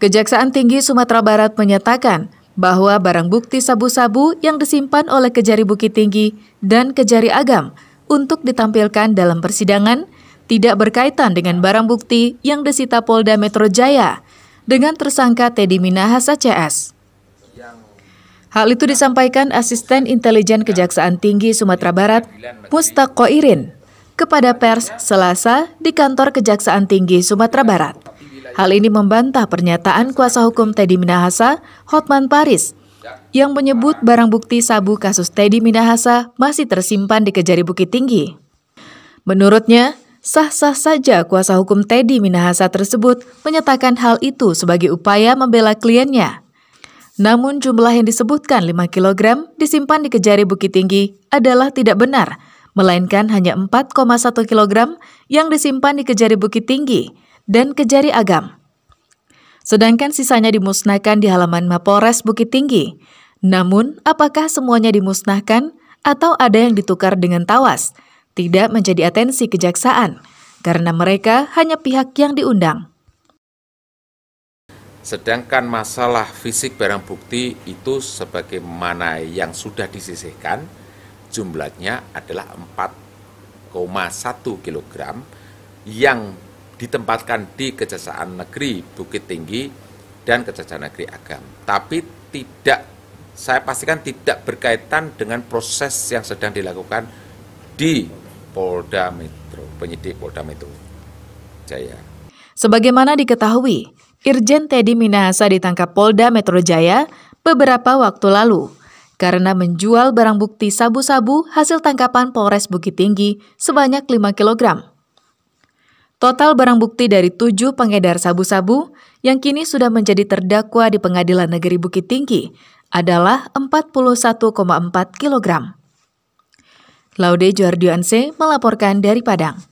Kejaksaan Tinggi Sumatera Barat menyatakan bahwa barang bukti sabu-sabu yang disimpan oleh Kejari Bukit Tinggi dan Kejari Agam untuk ditampilkan dalam persidangan tidak berkaitan dengan barang bukti yang disita Polda Metro Jaya dengan tersangka Teddy Minahasa CS. Hal itu disampaikan Asisten Intelijen Kejaksaan Tinggi Sumatera Barat, Mustaqo Irin kepada pers Selasa di kantor Kejaksaan Tinggi Sumatera Barat. Hal ini membantah pernyataan kuasa hukum Teddy Minahasa, Hotman Paris, yang menyebut barang bukti sabu kasus Teddy Minahasa masih tersimpan di Kejari Bukit Tinggi. Menurutnya, sah-sah saja kuasa hukum Teddy Minahasa tersebut menyatakan hal itu sebagai upaya membela kliennya. Namun jumlah yang disebutkan 5 kg disimpan di Kejari Bukit Tinggi adalah tidak benar, melainkan hanya 4,1 kg yang disimpan di Kejari Bukit Tinggi dan Kejari Agam. Sedangkan sisanya dimusnahkan di halaman Mapores Bukit Tinggi. Namun, apakah semuanya dimusnahkan atau ada yang ditukar dengan tawas? Tidak menjadi atensi kejaksaan, karena mereka hanya pihak yang diundang. Sedangkan masalah fisik barang bukti itu sebagaimana yang sudah disisihkan, jumlahnya adalah 4,1 kg yang ditempatkan di Kejaksaan Negeri Bukit Tinggi dan Kejaksaan Negeri Agam. Tapi tidak saya pastikan tidak berkaitan dengan proses yang sedang dilakukan di Polda Metro, penyidik Polda Metro Jaya. Sebagaimana diketahui, Irjen Teddy Minahasa ditangkap Polda Metro Jaya beberapa waktu lalu karena menjual barang bukti sabu-sabu hasil tangkapan Polres Bukit Tinggi sebanyak 5 kilogram. Total barang bukti dari tujuh pengedar sabu-sabu yang kini sudah menjadi terdakwa di Pengadilan Negeri Bukit Tinggi adalah 41,4 kg. Laude Jordianse melaporkan dari Padang.